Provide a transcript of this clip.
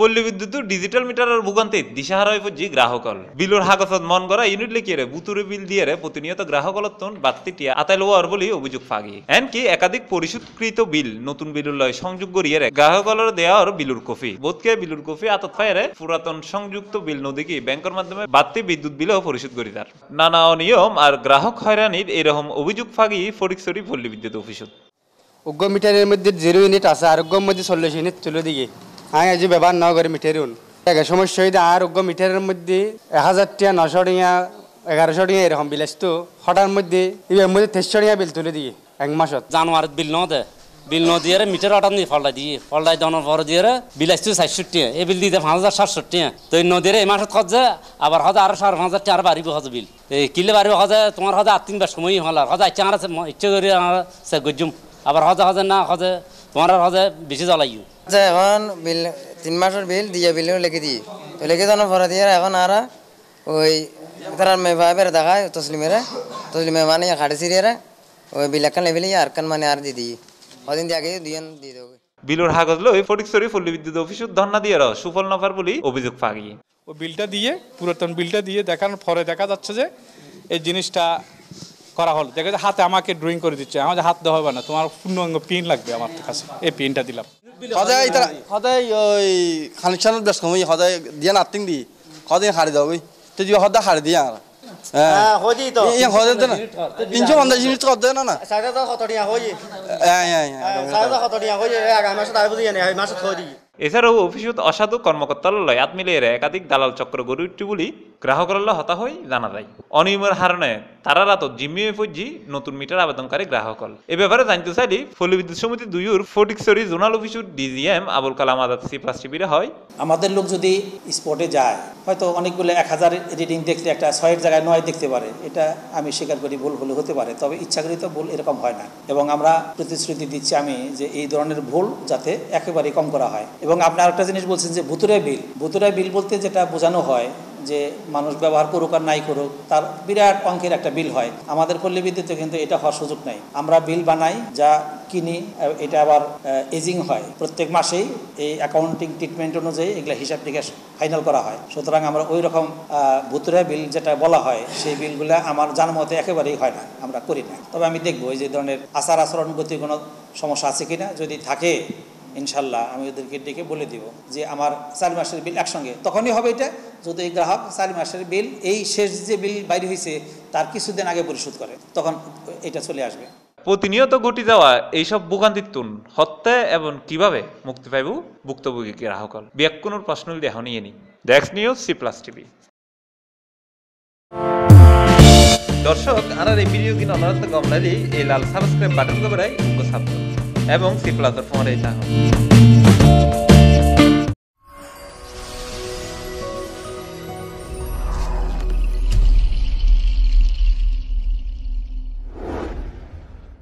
পল্লী বিদ্যুৎ ডিজিটাল মিটারের ভোগান্তি দিশাহারা হয়ে গ্রাহকল বিলুর হাগছত মন করা ইউনিট লিখিয়ে বুতুরে বিল দিয়ে প্রতিনিয়ত গ্রাহকলত্তন বাত্তিটিয়া আতাই লোয়ার বলে অভিযোগ ফাগি এনকি একাধিক পরিশোধকৃত বিল নতুন বিলুর লয় সংযোগ করিয়ে গ্রাহকলর দেওয়ার বিলুর কফি বোধকে বিলুর কফি আতত ফায়ারে পুরাতন সংযুক্ত বিল নদীকে ব্যাংকের মাধ্যমে বাতি বিদ্যুৎ বিলও পরিশোধ করি তার নানা অনিয়ম আর গ্রাহক হয়রানির এরকম অভিযোগ ফাগি ফটিকছড়ি পল্লী বিদ্যুৎ অফিসত অজ্ঞ মিটারের মধ্যে জিরো ইউনিট আছে আর মধ্যে চল্লিশ ইউনিট চলে দিকে আমি আজি ব্যবহার না করে মিঠেরুন সমস্যা হইতে আর অজ্ঞ মিঠেরের মধ্যে এক হাজার টিয়া নশো টিয়া এগারোশো টিয়া এরকম বিল আসতো হঠাৎ মধ্যে এর মধ্যে তেইশশো টিয়া বিল তুলে দিয়ে এক মাসত জানুয়ারিত বিল ন বিল ন দিয়ে মিটার হঠাৎ দিয়ে ফল্লাই দিয়ে ফল্লাই দেওয়ার পর দিয়ে বিল আসতো সাতষট্টি এই বিল দিতে পাঁচ হাজার সাতষট্টি তো ন দিয়ে এই মাসত খরচে আবার হজে আরো সাড়ে পাঁচ হাজার টিয়া আর বাড়িব বিল এই কিলে বাড়িব হজে তোমার হজে আর তিনবার সময়ই হল আর হজে ইচ্ছা আর ইচ্ছে করে সে আবার হজে হজে না হজে তোমার হাতে বেশি জ্বালাইও আচ্ছা এখন বিল তিন মাসের বিল দিয়ে বিল লিখে দিই তো লিখে পরে দিয়ে এখন আর ওই তারা মেভাবের দেখায় তসলিমেরা তসলিমে মানে খাটে সিরিয়ারা ওই বিল একখান লেভেলি আর কান মানে আর দিয়ে দিই কদিন আগে দিয়ে দেবো বিলুর হাগজ লই ফটিকছড়ি ফুল্লি বিদ্যুৎ অফিসের ধন্না দিয়ে রাও সুফল নফার বলি অভিযোগ পাগিয়ে ও বিলটা দিয়ে পুরাতন বিলটা দিয়ে দেখানোর পরে দেখা যাচ্ছে যে এই জিনিসটা করা হলো দেখা হাতে আমাকে ড্রয়িং করে দিচ্ছে আমাদের হাত দেওয়া হবে না তোমার পূর্ণাঙ্গ পিন লাগবে আমার কাছে এই পিনটা দিলাম সদায় সদায় ওই সদায় দিয়া নাতিং দি সদায় দাও ওই সদায় হারি দিয়া এছাড়াও অফিসত অসাধু লয় লয়াত এরা একাধিক দালাল চক্র গড়ে উঠছে বলে গ্রাহকরল্লা হতা হয়ে জানা যায় অনিয়মের হারণে তারা রাত জিম্মি হয়ে নতুন মিটার আবেদনকারী গ্রাহকল এ ব্যাপারে জানতে চাইলি ফলি সমিতি দুইর ফটিকসরি জোনাল অফিসের ডিজিএম আবুল কালাম আজাদ সিপ্লাস শিবিরে হয় আমাদের লোক যদি স্পটে যায় হয়তো অনেকগুলো এক হাজার রিডিং দেখলে একটা ছয়ের জায়গায় নয় দেখতে পারে এটা আমি স্বীকার করি ভুল ভুল হতে পারে তবে ইচ্ছাকৃত ভুল এরকম হয় না এবং আমরা প্রতিশ্রুতি দিচ্ছি আমি যে এই ধরনের ভুল যাতে একেবারেই কম করা হয় এবং আপনি আরেকটা জিনিস বলছেন যে ভুতুরে বিল ভুতুরে বিল বলতে যেটা বোঝানো হয় যে মানুষ ব্যবহার করুক আর নাই করুক তার বিরাট অঙ্কের একটা বিল হয় আমাদের পল্লী বিদ্যুতে কিন্তু এটা হওয়ার সুযোগ নাই আমরা বিল বানাই যা কিনি এটা আবার এজিং হয় প্রত্যেক মাসেই এই অ্যাকাউন্টিং ট্রিটমেন্ট অনুযায়ী এগুলো হিসাব নিকাশ ফাইনাল করা হয় সুতরাং আমরা ওই রকম ভুতুরা বিল যেটা বলা হয় সেই বিলগুলো আমার জানার মতে একেবারেই হয় না আমরা করি না তবে আমি দেখবো এই যে ধরনের আচার আচরণগত কোনো সমস্যা আছে কিনা যদি থাকে ইনশাল্লাহ আমি ওদেরকে ডেকে বলে দিব যে আমার চার মাসের বিল একসঙ্গে তখনই হবে এটা যদি এই গ্রাহক চার মাসের বিল এই শেষ যে বিল বাইরে হয়েছে তার কিছুদিন আগে পরিশোধ করে তখন এটা চলে আসবে প্রতিনিয়ত ঘটি যাওয়া এইসব তুন হত্যা এবং কিভাবে মুক্তি পাইব ভুক্তভোগী গ্রাহকল ব্যাকুনোর প্রশ্ন দেহ নিয়ে নি ডেক্স নিউজ সি প্লাস টিভি দর্শক আর এই ভিডিও কিনা অনারত গমলালি এই লাল সাবস্ক্রাইব বাটন করে সাবস্ক্রাইব एवं सी प्लस पर फोन रहता हूँ